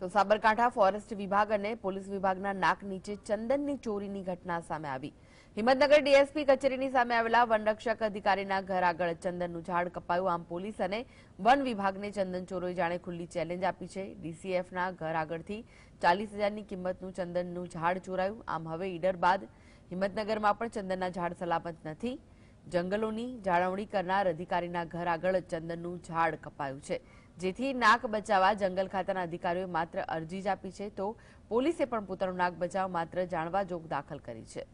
તો સાબરકાંઠા ફોરેસ્ટ વિભાગ અને પોલીસ વિભાગના નાક નીચે ચંદનની ચોરીની ઘટના સામે આવી હિંમતનગર ડીએસપી કચેરીની સામે આવેલા વનરક્ષક અધિકારીના ઘર આગળ ચંદનનું ઝાડ કપાયું આમ પોલીસ અને વન વિભાગને ચંદન ચોરોએ જાણે ખુલ્લી ચેલેન્જ આપી છે ડીસીએફના ઘર આગળથી ચાલીસ હજારની કિંમતનું ચંદનનું ઝાડ ચોરાયું આમ હવે ઈડર બાદ હિંમતનગરમાં પણ ચંદનના ઝાડ સલામત નથી જંગલોની જાળવણી કરનાર અધિકારીના ઘર આગળ ચંદનનું ઝાડ કપાયું છે જેથી નાક બચાવવા જંગલ ખાતાના અધિકારીઓએ માત્ર અરજી જ આપી છે તો પોલીસે પણ પોતાનું નાક બચાવ માત્ર જાણવા જોગ દાખલ કરી છે